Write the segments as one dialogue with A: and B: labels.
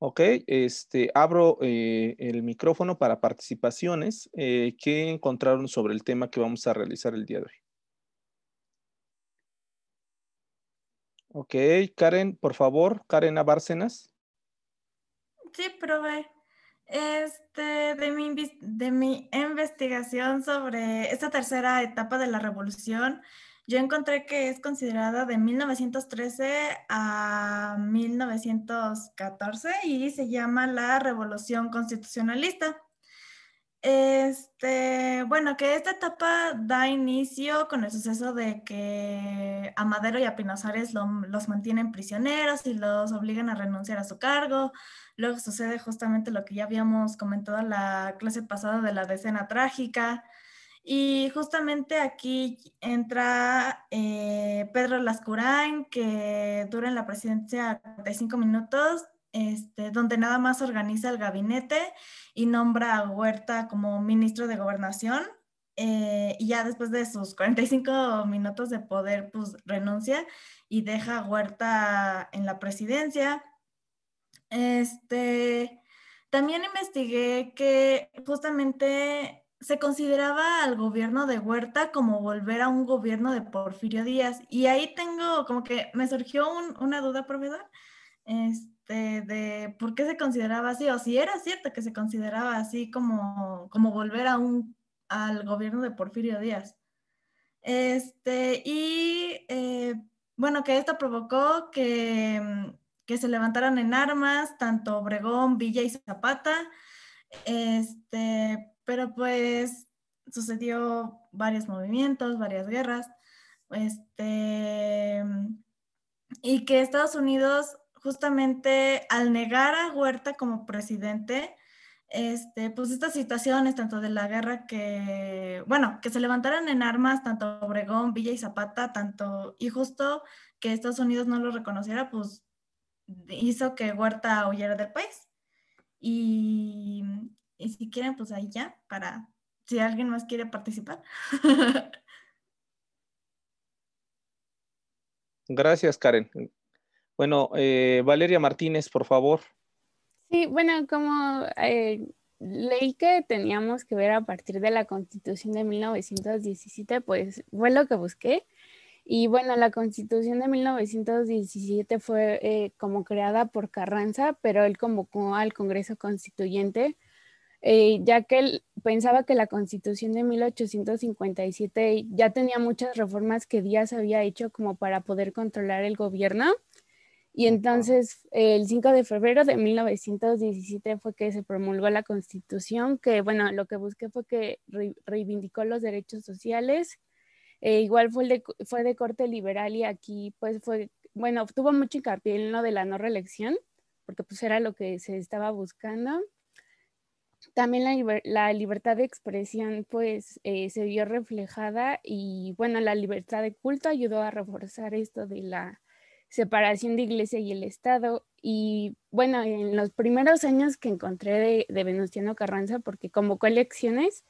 A: Ok, este, abro eh, el micrófono para participaciones. Eh, ¿Qué encontraron sobre el tema que vamos a realizar el día de hoy? Ok, Karen, por favor, Karen Abárcenas.
B: Sí, probé. Este, de mi, de mi investigación sobre esta tercera etapa de la revolución, yo encontré que es considerada de 1913 a 1914 y se llama la Revolución Constitucionalista. Este, bueno, que esta etapa da inicio con el suceso de que a Madero y a Pinozares los mantienen prisioneros y los obligan a renunciar a su cargo. Luego sucede justamente lo que ya habíamos comentado en la clase pasada de la decena trágica. Y justamente aquí entra eh, Pedro Lascurán, que dura en la presidencia 45 minutos, este, donde nada más organiza el gabinete y nombra a Huerta como ministro de gobernación. Eh, y ya después de sus 45 minutos de poder, pues renuncia y deja a Huerta en la presidencia. Este, también investigué que justamente se consideraba al gobierno de Huerta como volver a un gobierno de Porfirio Díaz. Y ahí tengo, como que me surgió una duda, profesor, este, de por qué se consideraba así, o si era cierto que se consideraba así como, como volver a un, al gobierno de Porfirio Díaz. Este, y eh, bueno, que esto provocó que, mm, que se levantaran en armas tanto Obregón, Villa y Zapata. Este, pero pues sucedió varios movimientos, varias guerras, este, y que Estados Unidos justamente al negar a Huerta como presidente, este, pues estas situaciones, tanto de la guerra que, bueno, que se levantaran en armas, tanto Obregón, Villa y Zapata, tanto, y justo que Estados Unidos no lo reconociera, pues hizo que Huerta huyera del país. Y, y si quieren, pues ahí ya, para si alguien más quiere participar.
A: Gracias, Karen. Bueno, eh, Valeria Martínez, por favor.
C: Sí, bueno, como eh, leí que teníamos que ver a partir de la Constitución de 1917, pues fue lo que busqué. Y bueno, la Constitución de 1917 fue eh, como creada por Carranza, pero él convocó al Congreso Constituyente eh, ya que él pensaba que la constitución de 1857 ya tenía muchas reformas que Díaz había hecho como para poder controlar el gobierno. Y entonces el 5 de febrero de 1917 fue que se promulgó la constitución, que bueno, lo que busqué fue que reivindicó los derechos sociales. Eh, igual fue, de, fue de corte liberal y aquí pues fue, bueno, tuvo mucho hincapié en lo de la no reelección, porque pues era lo que se estaba buscando también la, libertad de expresión pues eh, se vio reflejada y bueno, la libertad de culto ayudó a reforzar esto de la separación de iglesia y el Estado. Y bueno, en los primeros años que encontré de, Venustiano Carranza, porque convocó elecciones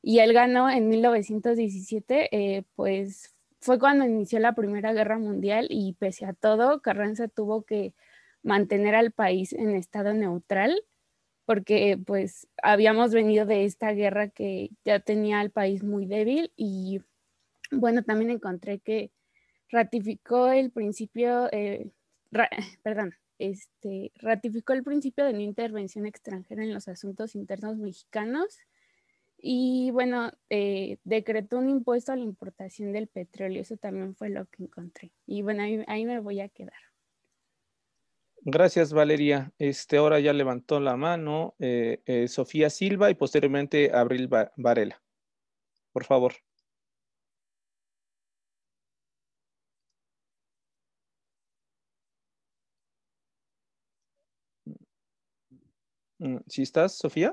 C: y él ganó en 1917, eh, pues fue cuando inició la Primera Guerra Mundial y pese a todo, Carranza tuvo que mantener al país en estado neutral porque pues habíamos venido de esta guerra que ya tenía al país muy débil y bueno, también encontré que ratificó el principio, eh, perdón, este, ratificó el principio de no intervención extranjera en los asuntos internos mexicanos y bueno, eh, decretó un impuesto a la importación del petróleo, eso también fue lo que encontré. Y bueno, ahí me voy a quedar.
A: Gracias, Valeria. Este, ahora ya levantó la mano eh, eh, Sofía Silva y posteriormente Abril Varela. Por favor. Mm, ¿Sí estás, Sofía?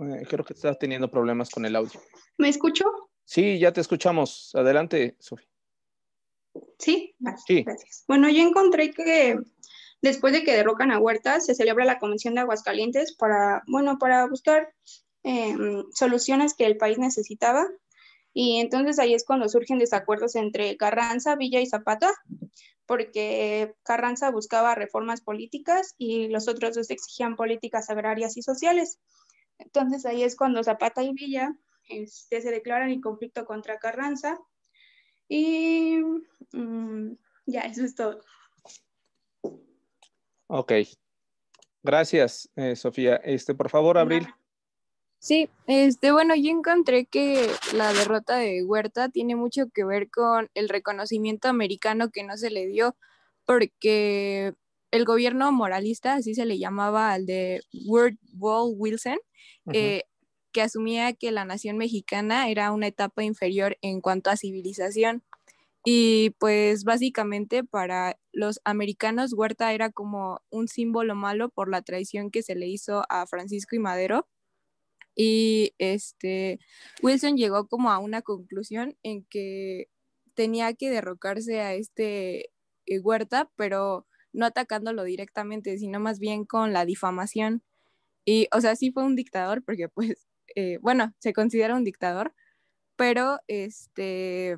A: Eh, creo que estás teniendo problemas con el audio. ¿Me escucho? Sí, ya te escuchamos. Adelante, Sofía.
D: Sí, gracias. Bueno, yo encontré que después de que derrocan a Huerta, se celebra la Convención de Aguascalientes para, bueno, para buscar em, soluciones que el país necesitaba. Y entonces ahí es cuando surgen desacuerdos entre Carranza, Villa y Zapata, porque Carranza buscaba reformas políticas y los otros dos exigían políticas agrarias y sociales. Entonces ahí es cuando Zapata y Villa este, se declaran en conflicto contra Carranza y mm, ya, eso es todo.
A: Ok. Gracias, eh, Sofía. Este, por favor, Abril.
D: Sí, este, bueno, yo encontré que la derrota de Huerta tiene mucho que ver con el reconocimiento americano que no se le dio, porque el gobierno moralista, así se le llamaba al de Woodrow Wilson, eh, que asumía que la nación mexicana era una etapa inferior en cuanto a civilización. Y pues básicamente para los americanos Huerta era como un símbolo malo por la traición que se le hizo a Francisco y Madero. Y este Wilson llegó como a una conclusión en que tenía que derrocarse a este eh, Huerta, pero no atacándolo directamente, sino más bien con la difamación. Y, o sea, sí fue un dictador porque pues eh, bueno, se considera un dictador, pero este,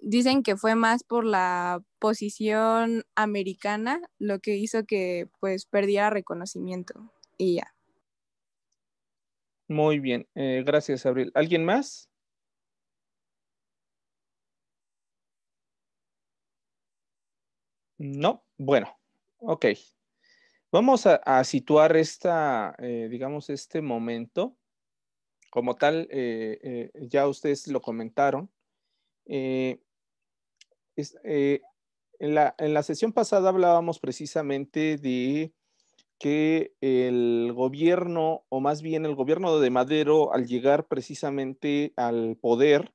D: dicen que fue más por la posición americana lo que hizo que pues perdiera reconocimiento y ya.
A: Muy bien, eh, gracias Abril. ¿Alguien más? No, bueno, ok. Vamos a, situar esta, eh, digamos, este momento como tal, eh, eh, ya ustedes lo comentaron. Eh, en, la, en, la, sesión pasada hablábamos precisamente de que el gobierno, o más bien el gobierno de Madero, al llegar precisamente al poder,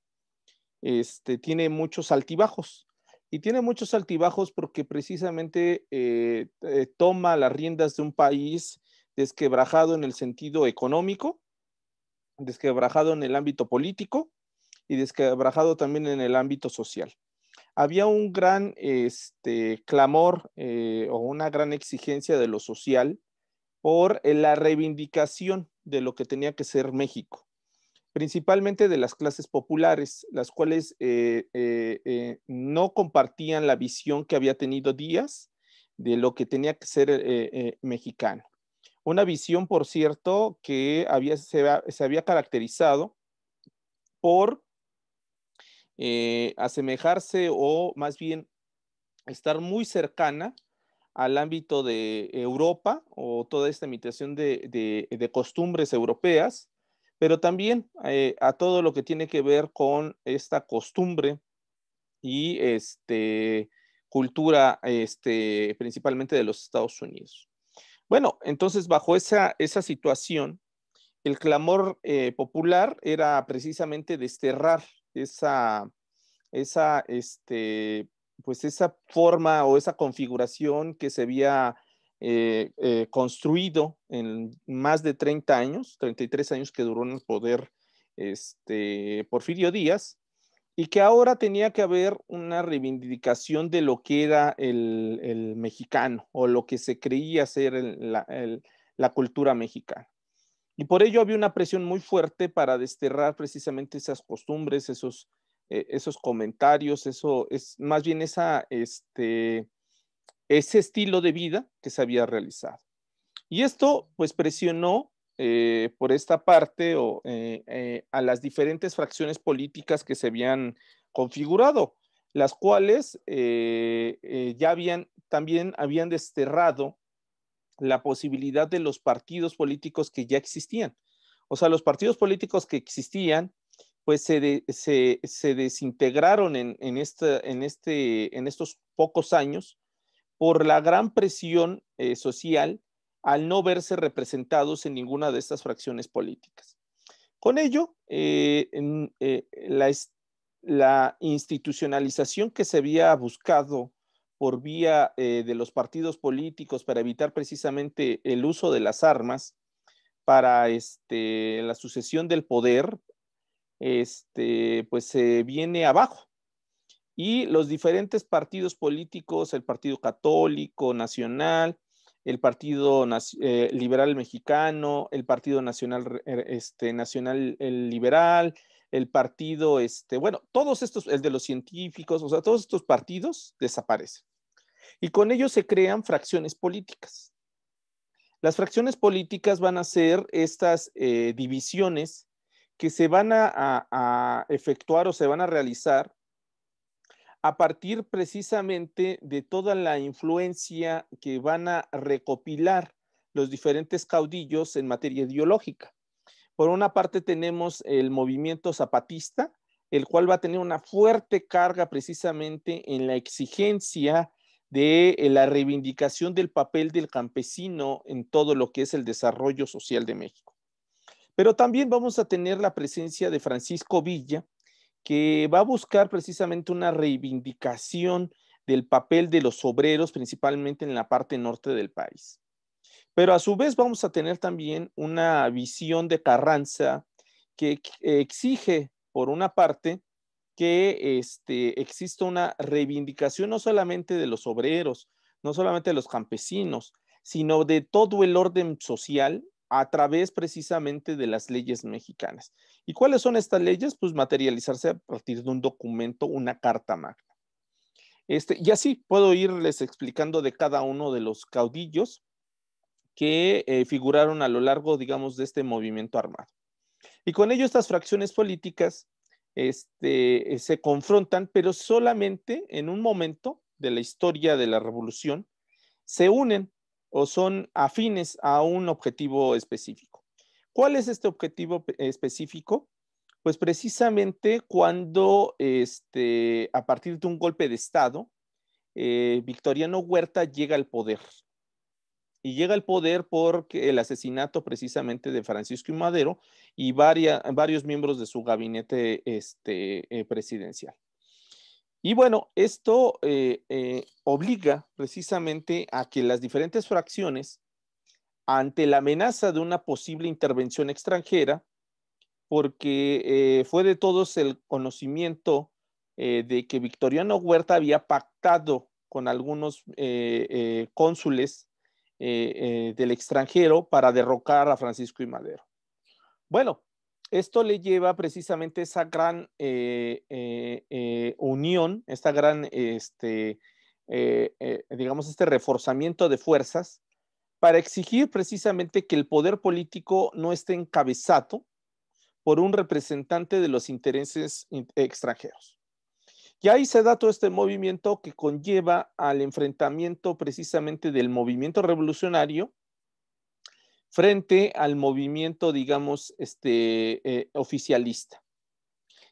A: este, tiene muchos altibajos. Y tiene muchos altibajos porque precisamente toma las riendas de un país desquebrajado en el sentido económico, desquebrajado en el ámbito político y desquebrajado también en el ámbito social. Había un gran este, clamor eh, o una gran exigencia de lo social por eh, la reivindicación de lo que tenía que ser México, principalmente de las clases populares, las cuales eh, no compartían la visión que había tenido Díaz de lo que tenía que ser mexicano. Una visión, por cierto, que había, se, había caracterizado por eh, asemejarse o más bien estar muy cercana al ámbito de Europa o toda esta imitación de, costumbres europeas, pero también eh, a todo lo que tiene que ver con esta costumbre y este, cultura este, principalmente de los Estados Unidos. Bueno, entonces bajo esa, situación, el clamor eh, popular era precisamente desterrar este, pues, esa, forma o esa configuración que se había eh, eh, construido en más de 30 años, 33 años que duró en el poder este, Porfirio Díaz, y que ahora tenía que haber una reivindicación de lo que era el, mexicano o lo que se creía ser la, cultura mexicana. Y por ello había una presión muy fuerte para desterrar precisamente esas costumbres, esos, eh, esos comentarios, eso es más bien esa, este, ese estilo de vida que se había realizado. Y esto pues presionó eh, por esta parte o, eh, eh, a las diferentes fracciones políticas que se habían configurado, las cuales ya habían, también habían desterrado la posibilidad de los partidos políticos que ya existían. O sea, los partidos políticos que existían, pues se, desintegraron en, en, este, en estos pocos años por la gran presión social al no verse representados en ninguna de estas fracciones políticas. Con ello, eh, eh, la, institucionalización que se había buscado por vía eh, de los partidos políticos para evitar precisamente el uso de las armas para este, la sucesión del poder, este, pues se viene abajo y los diferentes partidos políticos, el Partido Católico, Nacional, el Partido eh, Liberal Mexicano, el Partido Nacional, eh, este, Nacional Liberal, el Partido, este, bueno, todos estos, el de los científicos, o sea, todos estos partidos desaparecen. Y con ellos se crean fracciones políticas. Las fracciones políticas van a ser estas eh, divisiones que se van a efectuar o se van a realizar a partir precisamente de toda la influencia que van a recopilar los diferentes caudillos en materia ideológica. Por una parte tenemos el movimiento zapatista, el cual va a tener una fuerte carga precisamente en la exigencia de eh, la reivindicación del papel del campesino en todo lo que es el desarrollo social de México. Pero también vamos a tener la presencia de Francisco Villa, que va a buscar precisamente una reivindicación del papel de los obreros, principalmente en la parte norte del país. Pero a su vez vamos a tener también una visión de Carranza que exige, por una parte, que este, exista una reivindicación no solamente de los obreros, no solamente de los campesinos, sino de todo el orden social a través precisamente de las leyes mexicanas. ¿Y cuáles son estas leyes? Pues materializarse a partir de un documento, una carta magna. Este, y así puedo irles explicando de cada uno de los caudillos que eh, figuraron a lo largo, digamos, de este movimiento armado. Y con ello estas fracciones políticas este, eh, se confrontan, pero solamente en un momento de la historia de la revolución se unen o son afines a un objetivo específico. ¿Cuál es este objetivo específico? Pues precisamente cuando, este, a partir de un golpe de Estado, eh, Victoriano Huerta llega al poder. Y llega al poder por el asesinato precisamente de Francisco y Madero y varios miembros de su gabinete este, eh, presidencial. Y bueno, esto eh, obliga precisamente a que las diferentes fracciones ante la amenaza de una posible intervención extranjera, porque eh, fue de todos el conocimiento eh, de que Victoriano Huerta había pactado con algunos eh, cónsules del extranjero para derrocar a Francisco y Madero. Bueno, esto le lleva precisamente esa gran unión, esta gran, este, digamos, este reforzamiento de fuerzas para exigir precisamente que el poder político no esté encabezado por un representante de los intereses extranjeros. Y ahí se da todo este movimiento que conlleva al enfrentamiento precisamente del movimiento revolucionario frente al movimiento, digamos, este, eh, oficialista.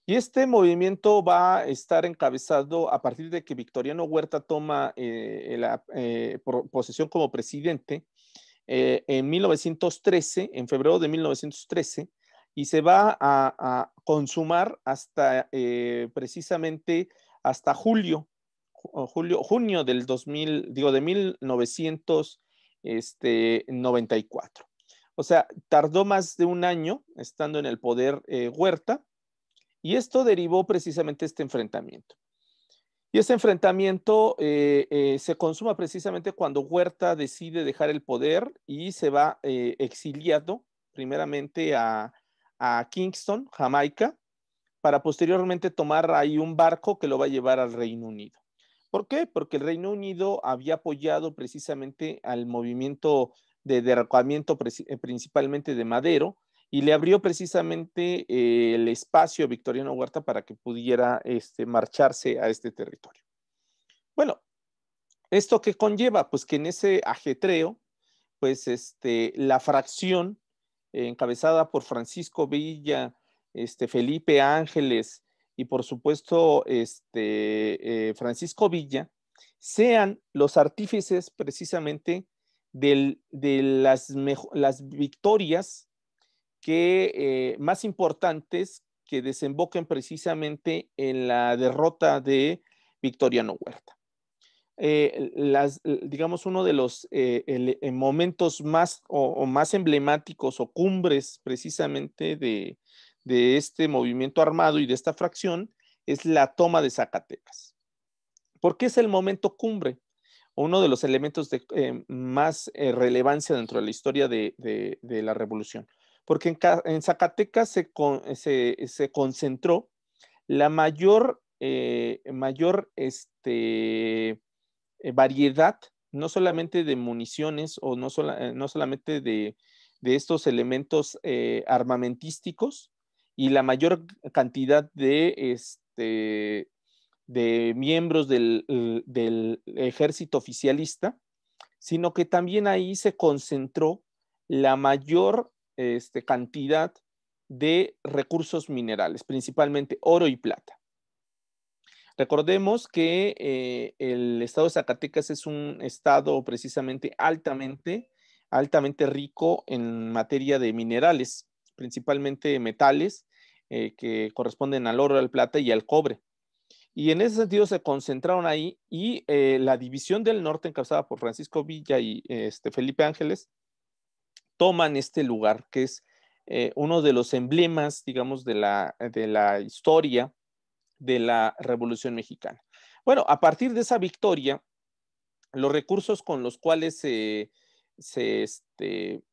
A: Y este movimiento va a estar encabezado a partir de que Victoriano Huerta toma eh, la eh, posesión como presidente eh, en 1913, en febrero de 1913, y se va a, consumar hasta eh, precisamente hasta julio, julio, junio del 2000, digo, de 1994. Este, o sea, tardó más de un año estando en el poder eh, Huerta, y esto derivó precisamente este enfrentamiento. Y ese enfrentamiento eh, eh, se consuma precisamente cuando Huerta decide dejar el poder y se va eh, exiliado primeramente a, a, Kingston, Jamaica, para posteriormente tomar ahí un barco que lo va a llevar al Reino Unido. ¿Por qué? Porque el Reino Unido había apoyado precisamente al movimiento de derrocamiento principalmente de Madero, y le abrió precisamente eh, el espacio a Victoriano Huerta para que pudiera este, marcharse a este territorio. Bueno, ¿esto qué conlleva? Pues que en ese ajetreo, pues este, la fracción encabezada por Francisco Villa, este, Felipe Ángeles y por supuesto este, eh, Francisco Villa, sean los artífices precisamente de las, las victorias que, eh, más importantes que desemboquen precisamente en la derrota de Victoriano Huerta. Eh, las, digamos, uno de los eh, momentos más o, más emblemáticos o cumbres precisamente de, este movimiento armado y de esta fracción es la toma de Zacatecas. ¿Por qué es el momento cumbre? Uno de los elementos de más relevancia dentro de la historia de la revolución porque en, Zacatecas se, concentró la mayor, eh, mayor este, eh, variedad, no solamente de municiones o no, eh, no solamente de, estos elementos armamentísticos y la mayor cantidad de, este, de miembros del, del ejército oficialista, sino que también ahí se concentró la mayor este, cantidad de recursos minerales, principalmente oro y plata. Recordemos que eh, el estado de Zacatecas es un estado precisamente altamente, altamente rico en materia de minerales, principalmente metales eh, que corresponden al oro, al plata y al cobre. Y en ese sentido se concentraron ahí y eh, la división del norte encabezada por Francisco Villa y este, Felipe Ángeles toman este lugar, que es eh, uno de los emblemas, digamos, de la, historia de la Revolución Mexicana. Bueno, a partir de esa victoria, los recursos con los cuales se, este,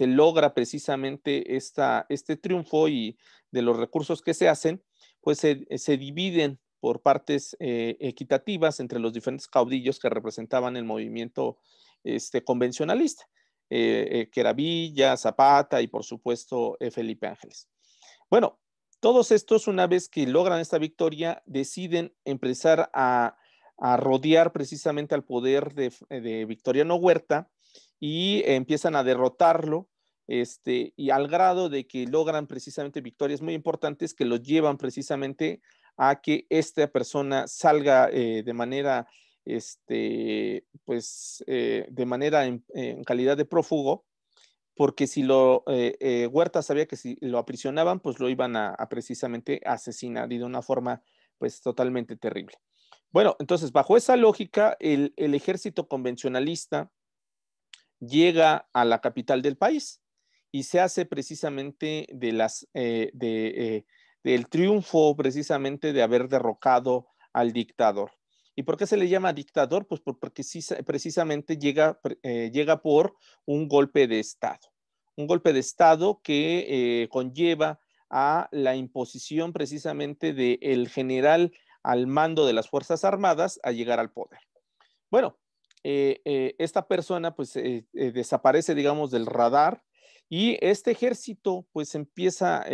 A: logra precisamente este triunfo y de los recursos que se hacen, pues se, dividen por partes eh, equitativas entre los diferentes caudillos que representaban el movimiento este, convencionalista. Eh, eh, Queravilla, Zapata y por supuesto eh, Felipe Ángeles. Bueno, todos estos, una vez que logran esta victoria, deciden empezar a, rodear precisamente al poder de, Victoria Victoriano Huerta y empiezan a derrotarlo, este, y al grado de que logran precisamente victorias muy importantes que los llevan precisamente a que esta persona salga de manera este, pues, eh, de manera en, calidad de prófugo, porque si lo, eh, eh, Huerta sabía que si lo aprisionaban, pues lo iban a, precisamente asesinar y de una forma, pues, totalmente terrible. Bueno, entonces, bajo esa lógica, el, ejército convencionalista llega a la capital del país y se hace precisamente de las, del triunfo precisamente de haber derrocado al dictador. ¿Y por qué se le llama dictador? Pues porque precisamente llega, eh, llega por un golpe de Estado. Un golpe de Estado que eh, conlleva a la imposición precisamente del general al mando de las Fuerzas Armadas a llegar al poder. Bueno, eh, esta persona pues desaparece, digamos, del radar y este ejército pues empieza,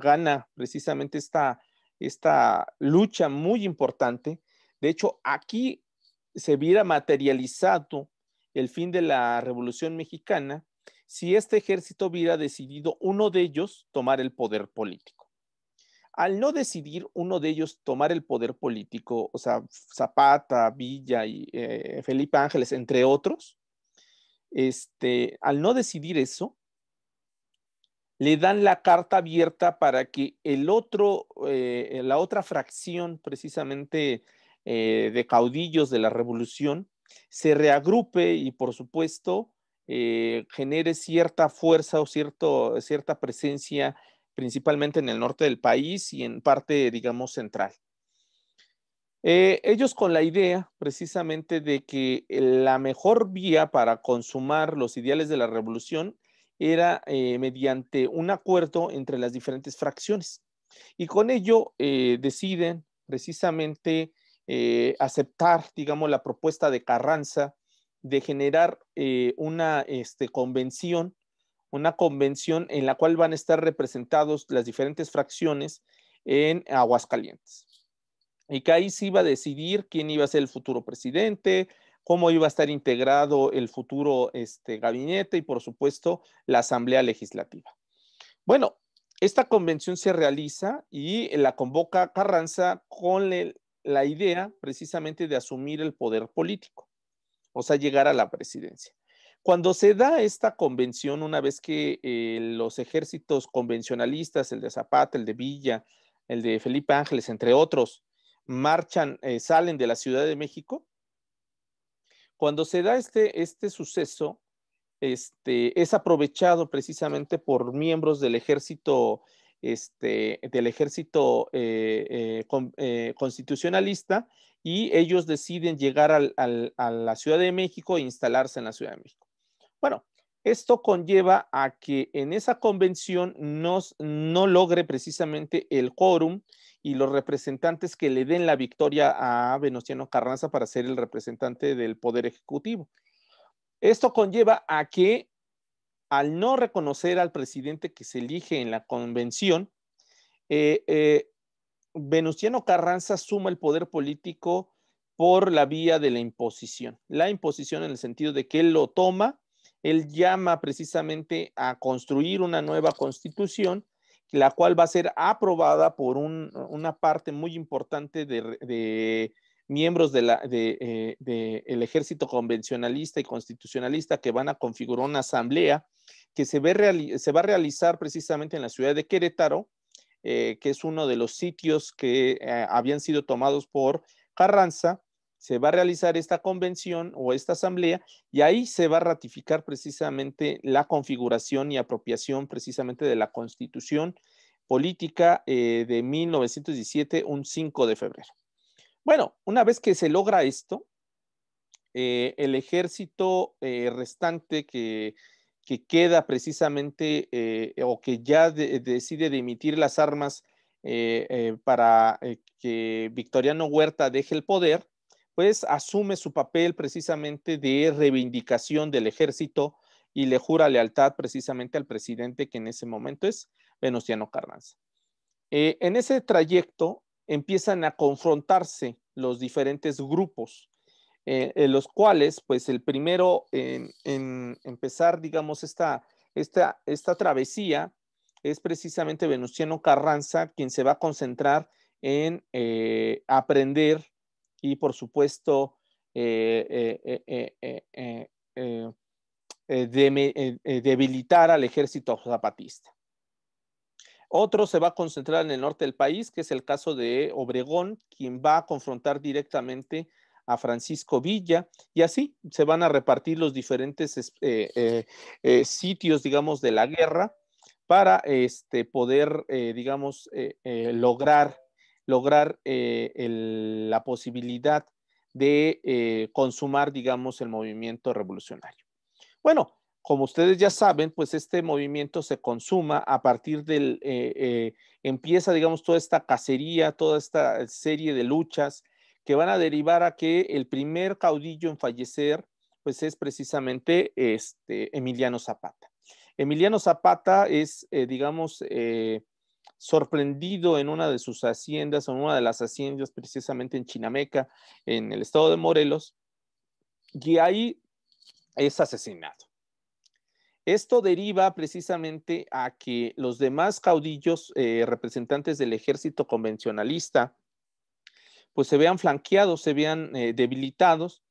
A: gana precisamente esta, esta lucha muy importante de hecho, aquí se hubiera materializado el fin de la Revolución Mexicana si este ejército hubiera decidido uno de ellos tomar el poder político. Al no decidir uno de ellos tomar el poder político, o sea, Zapata, Villa y eh, Felipe Ángeles, entre otros, este, al no decidir eso, le dan la carta abierta para que el otro, eh, la otra fracción, precisamente eh, de caudillos de la revolución, se reagrupe y por supuesto eh, genere cierta fuerza o cierto, cierta presencia principalmente en el norte del país y en parte, digamos, central. Eh, ellos con la idea precisamente de que la mejor vía para consumar los ideales de la revolución era mediante un acuerdo entre las diferentes fracciones. Y con ello deciden precisamente eh, aceptar, digamos, la propuesta de Carranza de generar eh, una este, convención, una convención en la cual van a estar representados las diferentes fracciones en Aguascalientes. Y que ahí se iba a decidir quién iba a ser el futuro presidente, cómo iba a estar integrado el futuro este, gabinete y, por supuesto, la Asamblea Legislativa. Bueno, esta convención se realiza y la convoca Carranza con el, la idea precisamente de asumir el poder político, o sea, llegar a la presidencia. Cuando se da esta convención, una vez que eh, los ejércitos convencionalistas, el de Zapata, el de Villa, el de Felipe Ángeles, entre otros, marchan, eh, salen de la Ciudad de México, cuando se da este, este suceso, este, es aprovechado precisamente por miembros del ejército este, del ejército eh, eh, eh, constitucionalista y ellos deciden llegar a la Ciudad de México e instalarse en la Ciudad de México. Bueno, esto conlleva a que en esa convención no logre precisamente el quórum y los representantes que le den la victoria a Venustiano Carranza para ser el representante del Poder Ejecutivo. Esto conlleva a que al no reconocer al presidente que se elige en la convención, eh, eh, Venustiano Carranza suma el poder político por la vía de la imposición. La imposición en el sentido de que él lo toma, él llama precisamente a construir una nueva constitución, la cual va a ser aprobada por una parte muy importante de miembros del de, de eh, ejército convencionalista y constitucionalista que van a configurar una asamblea que se, ve se va a realizar precisamente en la ciudad de Querétaro, eh, que es uno de los sitios que eh, habían sido tomados por Carranza. Se va a realizar esta convención o esta asamblea y ahí se va a ratificar precisamente la configuración y apropiación precisamente de la constitución política de 1917, un 5 de febrero. Bueno, una vez que se logra esto, eh, el ejército eh, restante que, queda precisamente eh, o que ya decide de emitir las armas para que Victoriano Huerta deje el poder, pues asume su papel precisamente de reivindicación del ejército y le jura lealtad precisamente al presidente que en ese momento es Venustiano Carranza. en ese trayecto, empiezan a confrontarse los diferentes grupos, eh, en los cuales, pues el primero en, empezar, digamos, esta, esta travesía es precisamente Venustiano Carranza, quien se va a concentrar en eh, aprender y, por supuesto, debilitar al ejército zapatista. Otro se va a concentrar en el norte del país, que es el caso de Obregón, quien va a confrontar directamente a Francisco Villa, y así se van a repartir los diferentes eh, eh, eh, sitios, digamos, de la guerra para este, poder, digamos, lograr, lograr la posibilidad de consumar, digamos, el movimiento revolucionario. Bueno, como ustedes ya saben, pues este movimiento se consuma a partir del, eh, eh, empieza, digamos, toda esta cacería, toda esta serie de luchas que van a derivar a que el primer caudillo en fallecer, pues es precisamente este, Emiliano Zapata. Emiliano Zapata es, eh, digamos, sorprendido en una de sus haciendas, en una de las haciendas precisamente en Chinameca, en el estado de Morelos, y ahí es asesinado. Esto deriva precisamente a que los demás caudillos eh, representantes del ejército convencionalista pues se vean flanqueados, se vean eh, debilitados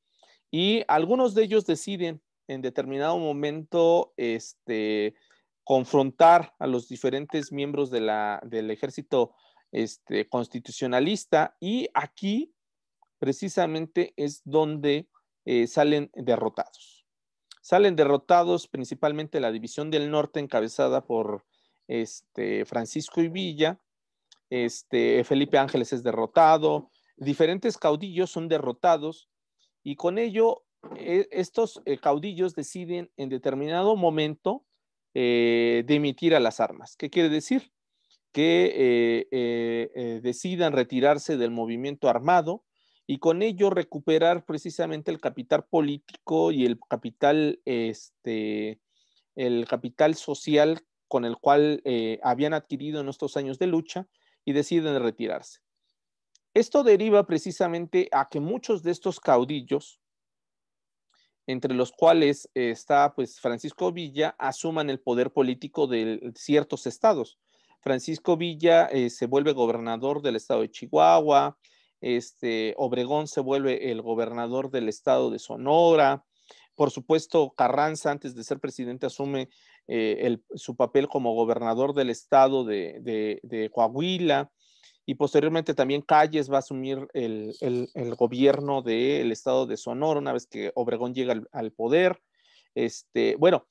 A: y algunos de ellos deciden en determinado momento este, confrontar a los diferentes miembros de la, del ejército este, constitucionalista y aquí precisamente es donde eh, salen derrotados. Salen derrotados principalmente la División del Norte encabezada por este, Francisco Villa, este, Felipe Ángeles es derrotado, diferentes caudillos son derrotados y con ello e, estos eh, caudillos deciden en determinado momento eh, demitir a las armas. ¿Qué quiere decir? Que eh, eh, decidan retirarse del movimiento armado y con ello recuperar precisamente el capital político y el capital, este, el capital social con el cual eh, habían adquirido en estos años de lucha y deciden retirarse. Esto deriva precisamente a que muchos de estos caudillos, entre los cuales está pues Francisco Villa, asuman el poder político de ciertos estados. Francisco Villa eh, se vuelve gobernador del estado de Chihuahua, este, Obregón se vuelve el gobernador del estado de Sonora, por supuesto, Carranza, antes de ser presidente, asume eh, su papel como gobernador del estado de, Coahuila y posteriormente también Calles va a asumir el, gobierno del estado de Sonora una vez que Obregón llega al, poder. Este, bueno,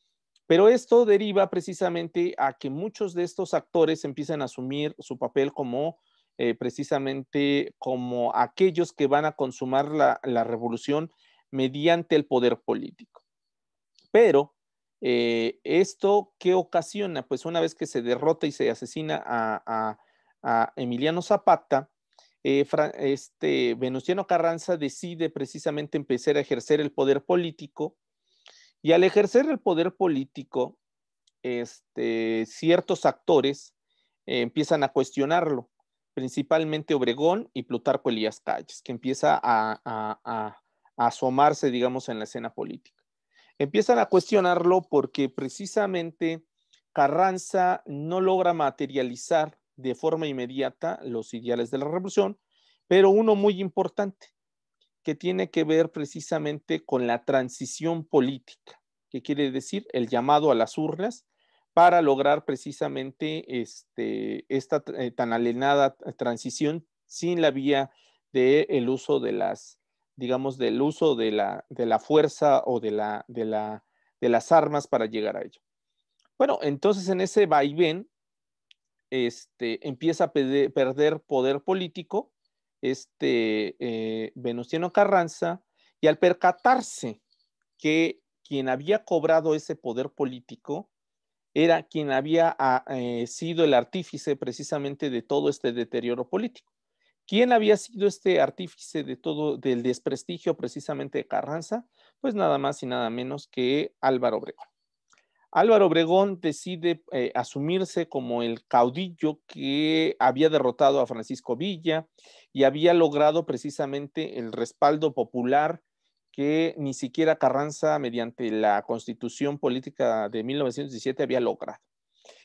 A: pero esto deriva precisamente a que muchos de estos actores empiezan a asumir su papel como eh, precisamente como aquellos que van a consumar la, revolución mediante el poder político. Pero, eh, ¿esto qué ocasiona? Pues una vez que se derrota y se asesina a, Emiliano Zapata, eh, este Venustiano Carranza decide precisamente empezar a ejercer el poder político y al ejercer el poder político, este, ciertos actores empiezan a cuestionarlo principalmente Obregón y Plutarco Elías Calles, que empieza a, a asomarse, digamos, en la escena política. Empiezan a cuestionarlo porque precisamente Carranza no logra materializar de forma inmediata los ideales de la revolución, pero uno muy importante, que tiene que ver precisamente con la transición política, que quiere decir el llamado a las urnas para lograr precisamente este, esta eh, tan alenada transición sin la vía del el uso de las, digamos, del uso de la, de la fuerza o de, la, de, las armas para llegar a ello. Bueno, entonces en ese vaivén este, empieza a perder poder político este eh, Venustiano Carranza y al percatarse que quien había cobrado ese poder político era quien había ah, eh, sido el artífice precisamente de todo este deterioro político. ¿Quién había sido este artífice de todo, del desprestigio precisamente de Carranza? Pues nada más y nada menos que Álvaro Obregón. Álvaro Obregón decide eh, asumirse como el caudillo que había derrotado a Francisco Villa y había logrado precisamente el respaldo popular que ni siquiera Carranza, mediante la constitución política de 1917, había logrado.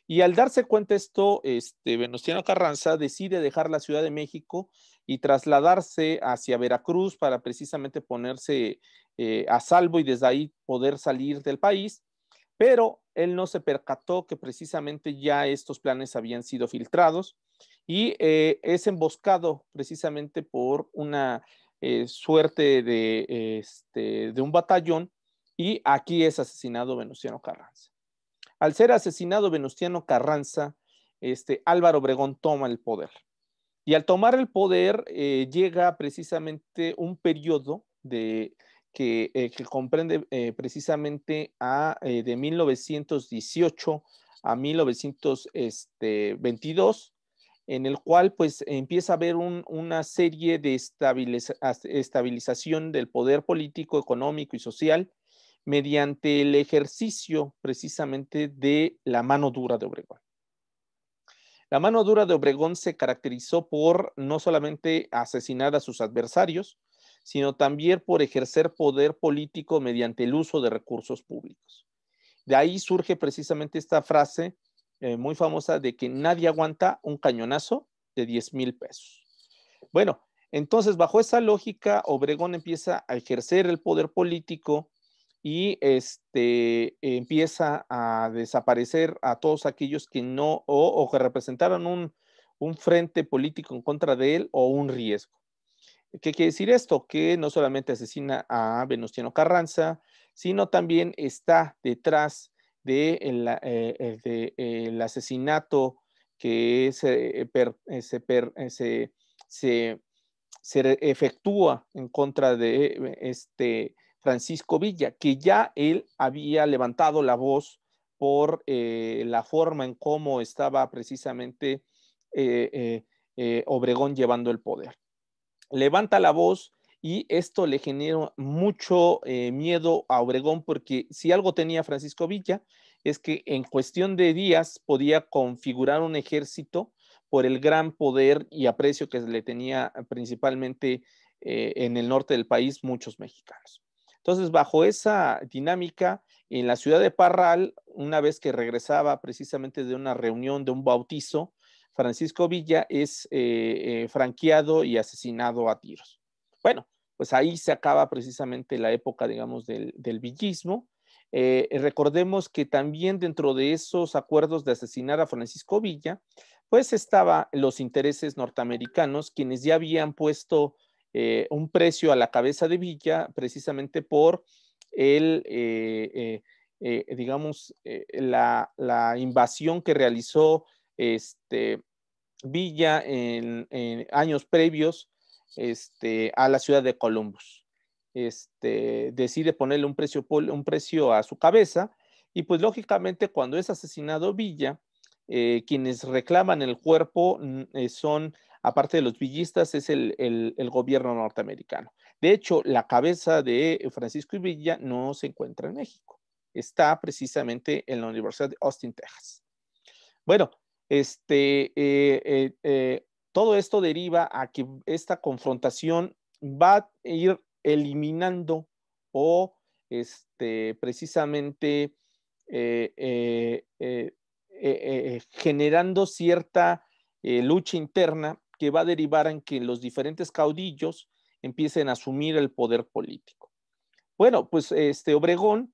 A: Y al darse cuenta esto, este, Venustiano Carranza decide dejar la Ciudad de México y trasladarse hacia Veracruz para precisamente ponerse eh, a salvo y desde ahí poder salir del país. Pero él no se percató que precisamente ya estos planes habían sido filtrados y eh, es emboscado precisamente por una eh, suerte eh, este, de, un batallón y aquí es asesinado Venustiano Carranza. Al ser asesinado Venustiano Carranza, este, Álvaro Obregón toma el poder. Y al tomar el poder eh, llega precisamente un periodo de, que, comprende precisamente a, de 1918 a 1922, en el cual pues empieza a haber una serie de estabilización del poder político, económico y social mediante el ejercicio precisamente de la mano dura de Obregón. La mano dura de Obregón se caracterizó por no solamente asesinar a sus adversarios, sino también por ejercer poder político mediante el uso de recursos públicos. De ahí surge precisamente esta frase eh, muy famosa de que nadie aguanta un cañonazo de 10 mil pesos. Bueno, entonces bajo esa lógica, Obregón empieza a ejercer el poder político y este, empieza a desaparecer a todos aquellos que no o, que representaron un, un frente político en contra de él o un riesgo. ¿Qué quiere decir esto? Que no solamente asesina a Venustiano Carranza, sino también está detrás eh, de el, asesinato que se, efectúa en contra de eh, este Francisco Villa, que ya él había levantado la voz por eh, la forma en cómo estaba precisamente Obregón llevando el poder. Levanta la voz y esto le generó mucho eh, miedo a Obregón porque si algo tenía Francisco Villa es que en cuestión de días podía configurar un ejército por el gran poder y aprecio que le tenía principalmente eh, en el norte del país muchos mexicanos. Entonces, bajo esa dinámica, en la ciudad de Parral, una vez que regresaba precisamente de una reunión, de un bautizo, Francisco Villa es eh, franqueado y asesinado a tiros. Bueno, pues ahí se acaba precisamente la época, digamos, del, villismo. Eh, eh, recordemos que también dentro de esos acuerdos de asesinar a Francisco Villa, pues estaban los intereses norteamericanos, quienes ya habían puesto eh, un precio a la cabeza de Villa precisamente por el, digamos, la, invasión que realizó este, Villa en años previos este, a la ciudad de Columbus. Este, decide ponerle un precio, a su cabeza y pues lógicamente cuando es asesinado Villa, eh, quienes reclaman el cuerpo mm, eh, son, aparte de los villistas, es el, gobierno norteamericano. De hecho, la cabeza de Francisco Villa no se encuentra en México, está precisamente en la Universidad de Austin, Texas. Bueno, este, eh, todo esto deriva a que esta confrontación va a ir eliminando o este, precisamente eh, eh, eh, generando cierta lucha interna que va a derivar en que los diferentes caudillos empiecen a asumir el poder político. Bueno, pues este Obregón,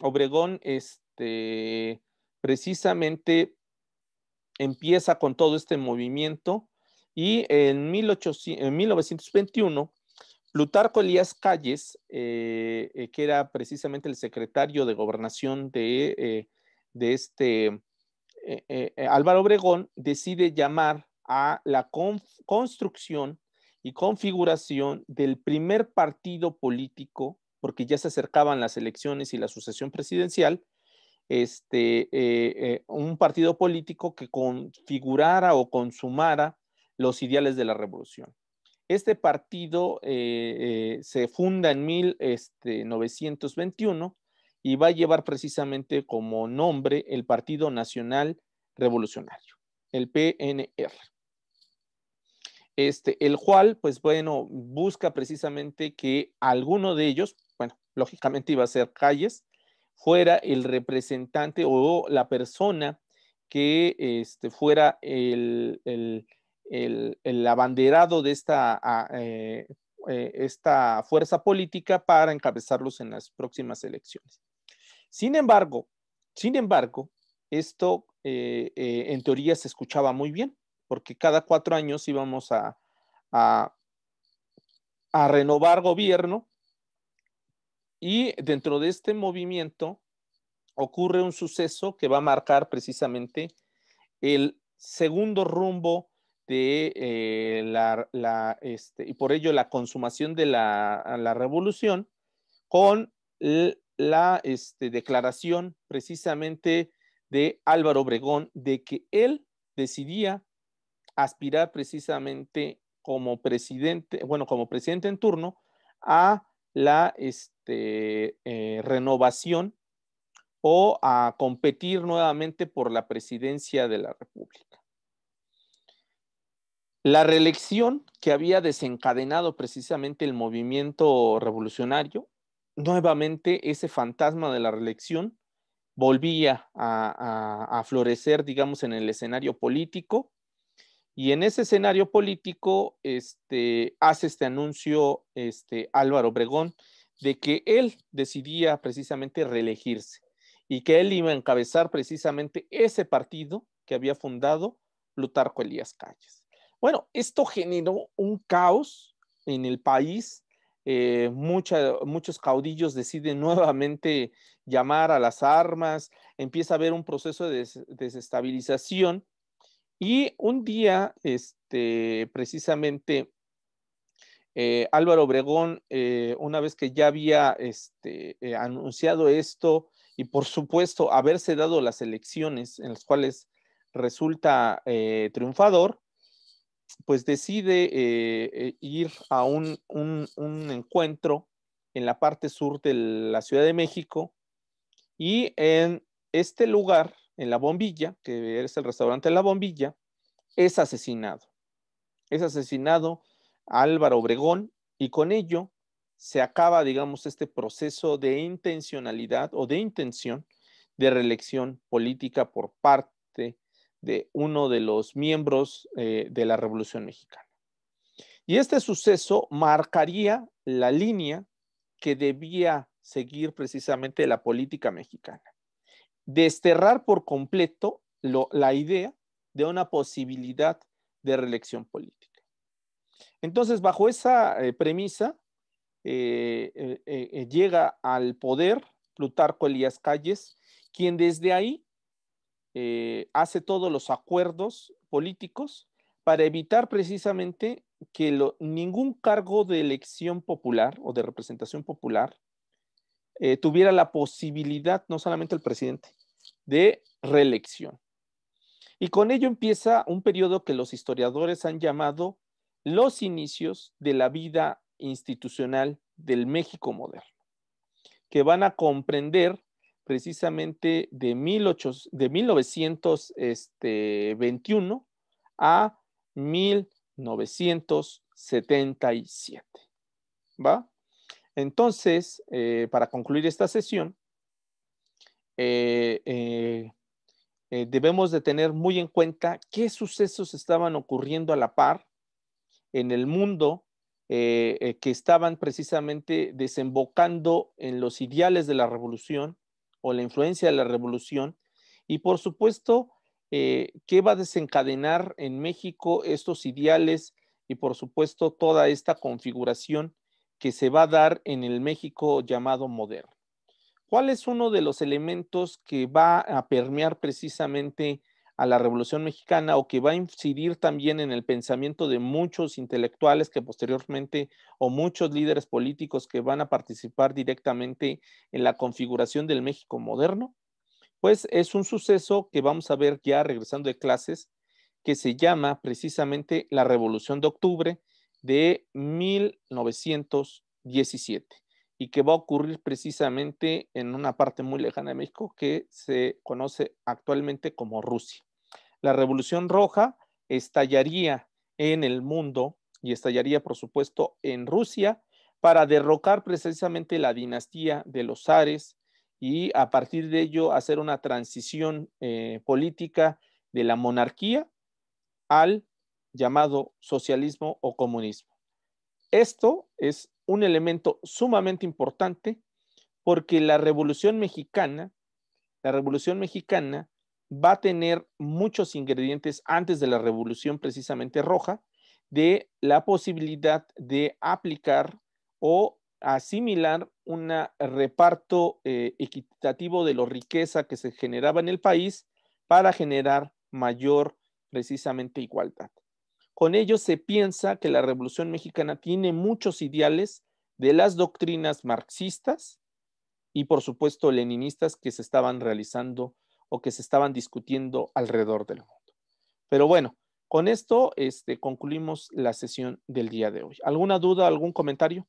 A: Obregón, este, precisamente empieza con todo este movimiento y en, 1921, Plutarco Elías Calles, eh, eh, que era precisamente el secretario de gobernación de, eh, de este Álvaro Obregón, decide llamar a la construcción y configuración del primer partido político, porque ya se acercaban las elecciones y la sucesión presidencial, este, un partido político que configurara o consumara los ideales de la revolución. Este partido eh, eh, se funda en 1921 este, y va a llevar precisamente como nombre el Partido Nacional Revolucionario, el PNR. Este, el cual, pues bueno, busca precisamente que alguno de ellos, bueno, lógicamente iba a ser Calles, fuera el representante o la persona que este, fuera el el, abanderado de esta, ah, eh, eh, esta fuerza política para encabezarlos en las próximas elecciones. Sin embargo, sin embargo, esto eh, en teoría se escuchaba muy bien, porque cada cuatro años íbamos a, a renovar gobierno y dentro de este movimiento ocurre un suceso que va a marcar precisamente el segundo rumbo eh, la, este, y por ello la consumación de la, revolución con la este, declaración precisamente de Álvaro Obregón de que él decidía aspirar precisamente como presidente, bueno, como presidente en turno a la este, eh, renovación o a competir nuevamente por la presidencia de la República. La reelección que había desencadenado precisamente el movimiento revolucionario, nuevamente ese fantasma de la reelección volvía a, florecer, digamos, en el escenario político. Y en ese escenario político este, hace este anuncio este, Álvaro Obregón de que él decidía precisamente reelegirse y que él iba a encabezar precisamente ese partido que había fundado Plutarco Elías Calles. Bueno, esto generó un caos en el país. Eh, muchos caudillos deciden nuevamente llamar a las armas, empieza a haber un proceso de desestabilización y un día, este, precisamente, eh, Álvaro Obregón, eh, una vez que ya había este, anunciado esto y por supuesto haberse dado las elecciones en las cuales resulta triunfador, pues decide eh, eh, ir a un, un, encuentro en la parte sur de la Ciudad de México y en este lugar, en La Bombilla, que es el restaurante La Bombilla, es asesinado. Es asesinado Álvaro Obregón y con ello se acaba, digamos, este proceso de intencionalidad o de intención de reelección política por parte de uno de los miembros eh, de la Revolución Mexicana. Y este suceso marcaría la línea que debía seguir precisamente la política mexicana. Desterrar por completo la idea de una posibilidad de reelección política. Entonces, bajo esa eh, premisa, eh, llega al poder Plutarco Elías Calles, quien desde ahí eh, hace todos los acuerdos políticos para evitar precisamente que ningún cargo de elección popular o de representación popular eh, tuviera la posibilidad, no solamente el presidente, de reelección. Y con ello empieza un periodo que los historiadores han llamado los inicios de la vida institucional del México moderno, que van a comprender precisamente de, de 1921 este, a 1977. ¿Va? Entonces, eh, para concluir esta sesión, eh, eh, debemos de tener muy en cuenta qué sucesos estaban ocurriendo a la par en el mundo que estaban precisamente desembocando en los ideales de la revolución o la influencia de la revolución y por supuesto eh, qué va a desencadenar en México estos ideales y por supuesto toda esta configuración que se va a dar en el México llamado moderno. ¿Cuál es uno de los elementos que va a permear precisamente a la Revolución Mexicana o que va a incidir también en el pensamiento de muchos intelectuales que posteriormente o muchos líderes políticos que van a participar directamente en la configuración del México moderno, pues es un suceso que vamos a ver ya regresando de clases que se llama precisamente la Revolución de Octubre de 1917 y que va a ocurrir precisamente en una parte muy lejana de México que se conoce actualmente como Rusia la Revolución Roja estallaría en el mundo y estallaría, por supuesto, en Rusia para derrocar precisamente la dinastía de los zares y a partir de ello hacer una transición eh, política de la monarquía al llamado socialismo o comunismo. Esto es un elemento sumamente importante porque la Revolución Mexicana, la Revolución Mexicana va a tener muchos ingredientes antes de la revolución precisamente roja de la posibilidad de aplicar o asimilar un reparto eh, equitativo de la riqueza que se generaba en el país para generar mayor precisamente igualdad. Con ello se piensa que la Revolución Mexicana tiene muchos ideales de las doctrinas marxistas y por supuesto leninistas que se estaban realizando o que se estaban discutiendo alrededor del mundo. Pero bueno, con esto este, concluimos la sesión del día de hoy. ¿Alguna duda, algún comentario?